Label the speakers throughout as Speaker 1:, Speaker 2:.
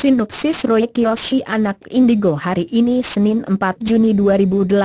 Speaker 1: Sinopsis Roy Kiyoshi Anak Indigo hari ini Senin 4 Juni 2018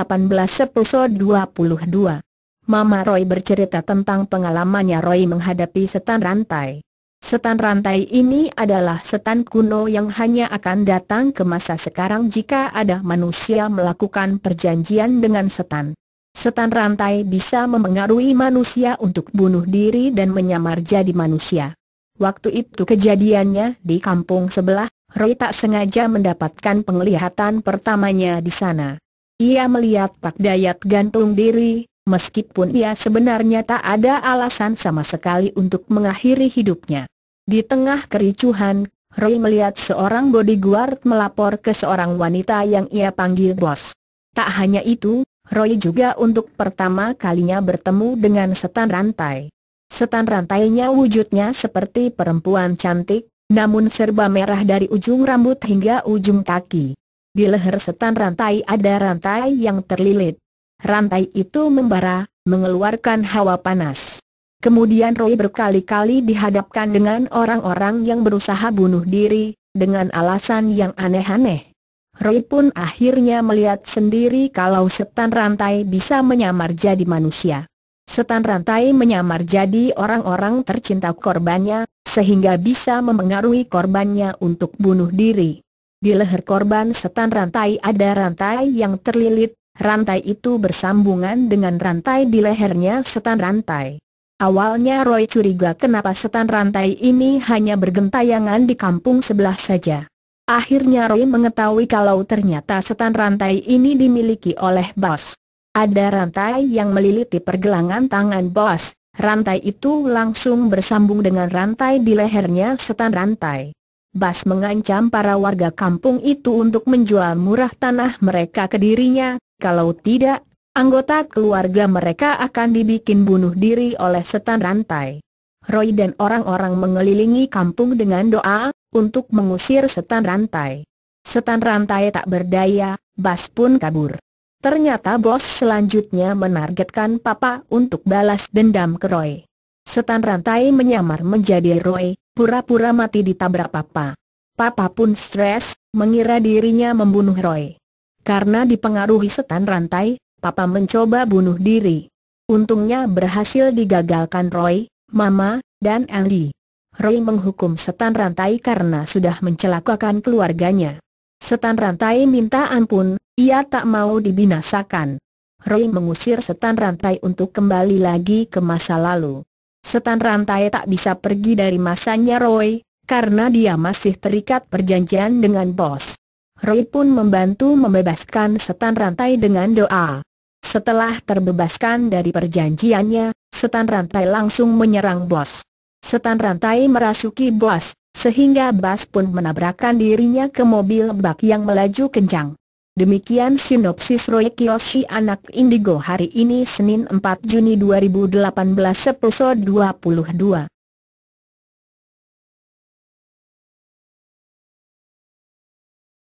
Speaker 1: Episode 22 Mama Roy bercerita tentang pengalamannya Roy menghadapi setan rantai. Setan rantai ini adalah setan kuno yang hanya akan datang ke masa sekarang jika ada manusia melakukan perjanjian dengan setan. Setan rantai bisa memengaruhi manusia untuk bunuh diri dan menyamar jadi manusia. Waktu itu kejadiannya di kampung sebelah, Roy tak sengaja mendapatkan penglihatan pertamanya di sana. Ia melihat Pak Dayat gantung diri, meskipun ia sebenarnya tak ada alasan sama sekali untuk mengakhiri hidupnya. Di tengah kericuhan, Roy melihat seorang bodyguard melapor ke seorang wanita yang ia panggil bos. Tak hanya itu, Roy juga untuk pertama kalinya bertemu dengan setan rantai. Setan rantainya wujudnya seperti perempuan cantik, namun serba merah dari ujung rambut hingga ujung kaki. Di leher setan rantai ada rantai yang terlilit. Rantai itu membara, mengeluarkan hawa panas. Kemudian Roy berkali-kali dihadapkan dengan orang-orang yang berusaha bunuh diri, dengan alasan yang aneh-aneh. Roy pun akhirnya melihat sendiri kalau setan rantai bisa menyamar jadi manusia. Setan rantai menyamar jadi orang-orang tercinta korbannya, sehingga bisa memengaruhi korbannya untuk bunuh diri. Di leher korban setan rantai ada rantai yang terlilit, rantai itu bersambungan dengan rantai di lehernya setan rantai. Awalnya Roy curiga kenapa setan rantai ini hanya bergentayangan di kampung sebelah saja. Akhirnya Roy mengetahui kalau ternyata setan rantai ini dimiliki oleh Bos. Ada rantai yang meliliti pergelangan tangan Bos, Rantai itu langsung bersambung dengan rantai di lehernya setan rantai. Bas mengancam para warga kampung itu untuk menjual murah tanah mereka ke dirinya, kalau tidak, anggota keluarga mereka akan dibikin bunuh diri oleh setan rantai. Roy dan orang-orang mengelilingi kampung dengan doa, untuk mengusir setan rantai. Setan rantai tak berdaya, Bas pun kabur. Ternyata bos selanjutnya menargetkan Papa untuk balas dendam ke Roy. Setan rantai menyamar menjadi Roy, pura-pura mati ditabrak Papa. Papa pun stres, mengira dirinya membunuh Roy. Karena dipengaruhi setan rantai, Papa mencoba bunuh diri. Untungnya berhasil digagalkan Roy, Mama, dan Ellie. Roy menghukum setan rantai karena sudah mencelakakan keluarganya. Setan rantai minta ampun, ia tak mau dibinasakan. Roy mengusir setan rantai untuk kembali lagi ke masa lalu. Setan rantai tak bisa pergi dari masanya Roy, karena dia masih terikat perjanjian dengan bos. Roy pun membantu membebaskan setan rantai dengan doa. Setelah terbebaskan dari perjanjiannya, setan rantai langsung menyerang bos. Setan rantai merasuki bos, sehingga bos pun menabrakkan dirinya ke mobil bak yang melaju kencang. Demikian sinopsis Roy Kiyoshi Anak Indigo hari ini Senin 4 Juni 2018 episode 22.